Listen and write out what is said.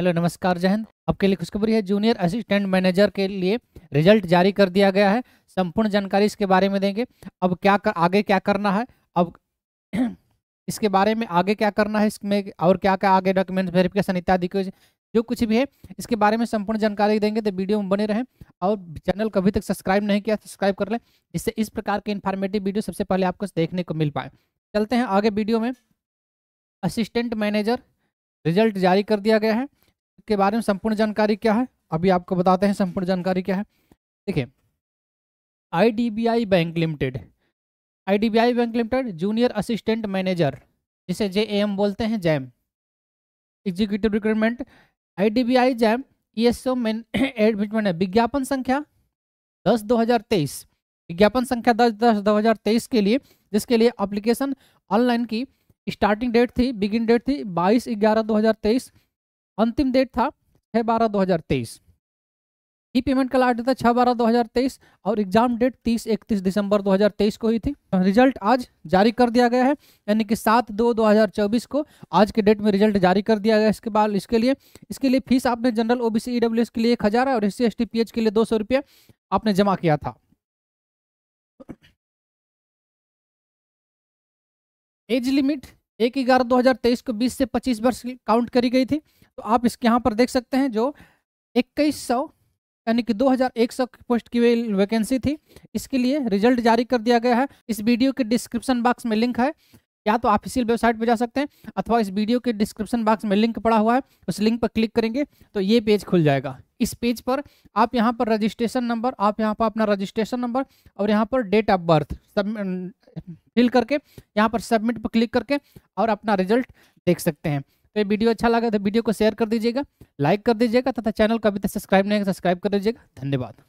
hello नमस्कार जय हिंद आपके लिए खुशखबरी है जूनियर असिस्टेंट मैनेजर के लिए रिजल्ट जारी कर दिया गया है संपूर्ण जानकारी इसके बारे में देंगे अब क्या कर, आगे क्या करना है अब इसके बारे में आगे क्या करना है इसमें और क्या क्या आगे डॉक्यूमेंट वेरिफिकेशन इत्यादि जो कुछ भी है इसके बारे में संपूर्ण जानकारी देंगे तो वीडियो में बने रहें और चैनल को अभी तक सब्सक्राइब नहीं किया सब्सक्राइब कर लें जिससे इस प्रकार के इन्फॉर्मेटिव वीडियो सबसे पहले आपको देखने को मिल पाए चलते हैं आगे वीडियो में असिस्टेंट मैनेजर रिजल्ट जारी कर दिया गया है के बारे में संपूर्ण जानकारी क्या है अभी आपको बताते हैं संपूर्ण जानकारी क्या है देखिए IDBI bank limited IDBI bank limited junior assistant manager जिसे जे एम बोलते हैं JAM executive recruitment I JAM ESO में एडमिटमेंट है विज्ञापन संख्या दस दो हज़ार तेईस विज्ञापन संख्या दस दस दो हज़ार तेईस के लिए जिसके लिए अप्लीकेशन ऑनलाइन की स्टार्टिंग डेट थी बिगिन डेट थी बाईस ग्यारह दो हज़ार तेईस अंतिम डेट था छः बारह दो हज़ार तेईस ई पेमेंट का लास्ट डेट था छः बारह दो हज़ार तेईस और एग्जाम डेट तीस इकतीस दिसंबर दो हज़ार तेईस को ही थी रिजल्ट तो आज जारी कर दिया गया है यानी कि सात दो दो हज़ार चौबीस को आज के डेट में रिजल्ट जारी कर दिया गया है इसके बाद इसके लिए इसके लिए फीस आपने जनरल ओबीसी ईडब्ल्यूएस के लिए एक हज़ार और एस सी एस के लिए दो सौ आपने जमा किया था एज लिमिट एक ग्यारह दो हज़ार तेईस को बीस से पच्चीस वर्ष काउंट करी गई थी तो आप इसके यहाँ पर देख सकते हैं जो इक्कीस सौ यानी कि 2100 पोस्ट की वैकेंसी थी इसके लिए रिजल्ट जारी कर दिया गया है इस वीडियो के डिस्क्रिप्शन बॉक्स में लिंक है या तो ऑफिशियल वेबसाइट पर जा सकते हैं अथवा इस वीडियो के डिस्क्रिप्शन बॉक्स में लिंक पड़ा हुआ है उस लिंक पर क्लिक करेंगे तो ये पेज खुल जाएगा इस पेज पर आप यहाँ पर रजिस्ट्रेशन नंबर आप यहाँ पर अपना रजिस्ट्रेशन नंबर और यहाँ पर डेट ऑफ बर्थ सब फिल करके यहाँ पर सबमिट पर क्लिक करके और अपना रिजल्ट देख सकते हैं तो ये वीडियो अच्छा लगा तो वीडियो को शेयर कर दीजिएगा लाइक कर दीजिएगा तथा चैनल को अभी तक सब्सक्राइब नहीं है सब्सक्राइब तो कर दीजिएगा धन्यवाद